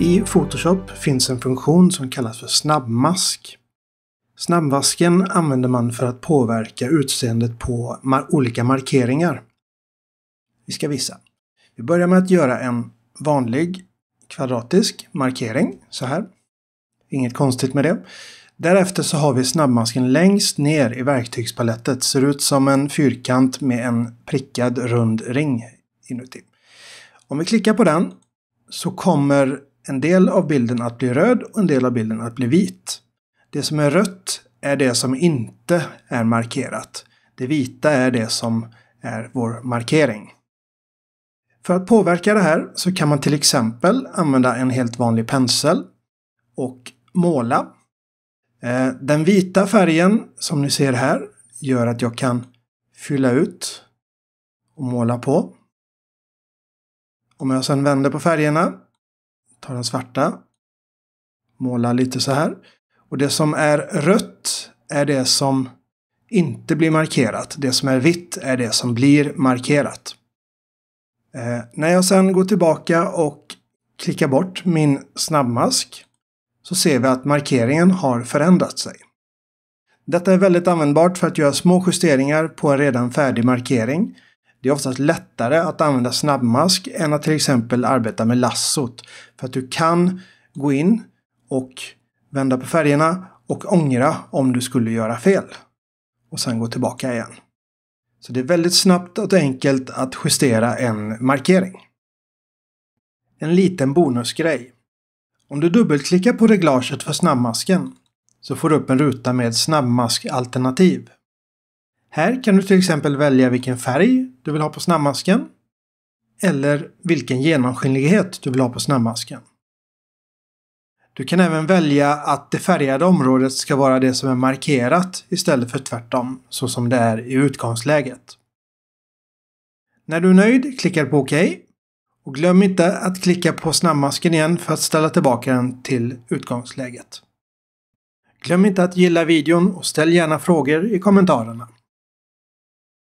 I Photoshop finns en funktion som kallas för snabbmask. Snabbmasken använder man för att påverka utseendet på olika markeringar. Vi ska visa. Vi börjar med att göra en vanlig kvadratisk markering, så här. Inget konstigt med det. Därefter så har vi snabbmasken längst ner i verktygspalettet. Ser ut som en fyrkant med en prickad rund ring inuti. Om vi klickar på den så kommer en del av bilden att bli röd och en del av bilden att bli vit. Det som är rött är det som inte är markerat. Det vita är det som är vår markering. För att påverka det här så kan man till exempel använda en helt vanlig pensel och måla. Eh, den vita färgen som ni ser här gör att jag kan fylla ut och måla på. Om jag sedan vänder på färgerna Ta den svarta. Måla lite så här. Och det som är rött är det som inte blir markerat. Det som är vitt är det som blir markerat. Eh, när jag sedan går tillbaka och klickar bort min snabbmask så ser vi att markeringen har förändrat sig. Detta är väldigt användbart för att göra små justeringar på en redan färdig markering det är oftast lättare att använda snabbmask än att till exempel arbeta med lassot. För att du kan gå in och vända på färgerna och ångra om du skulle göra fel. Och sen gå tillbaka igen. Så det är väldigt snabbt och enkelt att justera en markering. En liten bonusgrej. Om du dubbelklickar på reglaget för snabbmasken så får du upp en ruta med snabbmaskalternativ. Här kan du till exempel välja vilken färg du vill ha på snabbmasken eller vilken genomskinlighet du vill ha på snabbmasken. Du kan även välja att det färgade området ska vara det som är markerat istället för tvärtom, så som det är i utgångsläget. När du är nöjd klickar du på OK. Och glöm inte att klicka på snabbmasken igen för att ställa tillbaka den till utgångsläget. Glöm inte att gilla videon och ställ gärna frågor i kommentarerna.